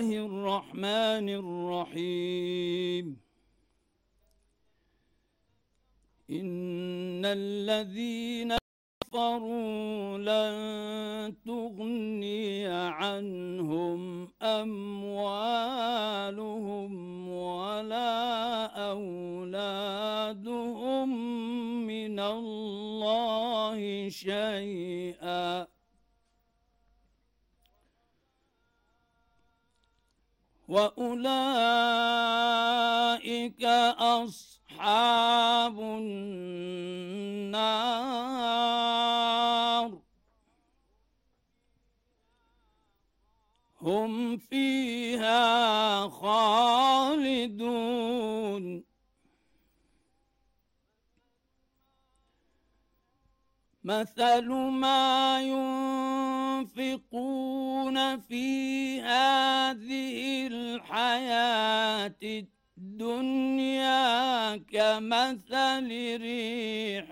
الله الرحمن الرحيم إن الذين كفروا لن تغني عنهم أموالهم ولا أولادهم من الله شيئا وأولئك أصحاب النار هم فيها خالدون مثل ما ينفق ينفقون في هذه الحياة الدنيا كمثل ريح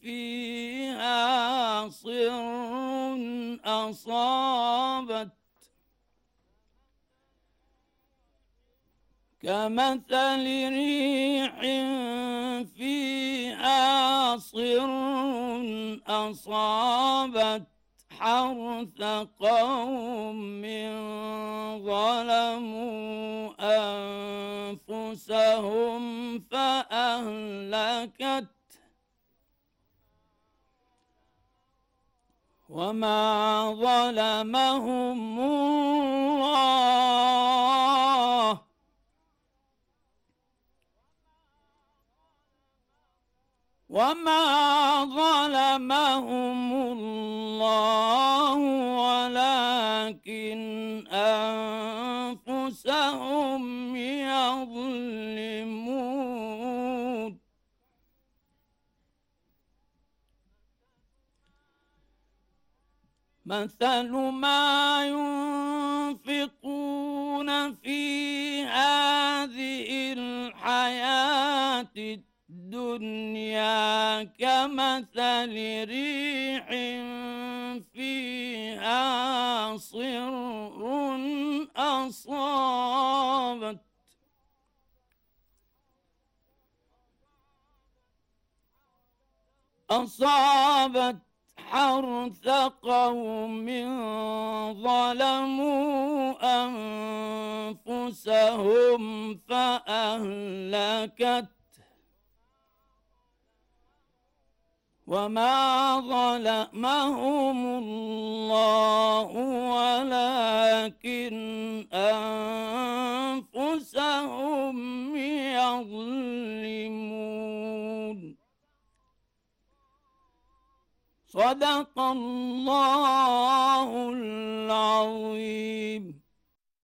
فيها صر أصابت كمثل ريح فيها صر أصابت حرث قوم ظلموا أنفسهم فأهلكت وما ظلمهم الله وما ظلمهم الله مثل ما ينفقون في هذه الحياة الدنيا كمثل ريح فيها صر أصابت أصابت حرث قوم ظلموا أنفسهم فأهلكت وما ظلمهم الله ولكن صدق الله العظيم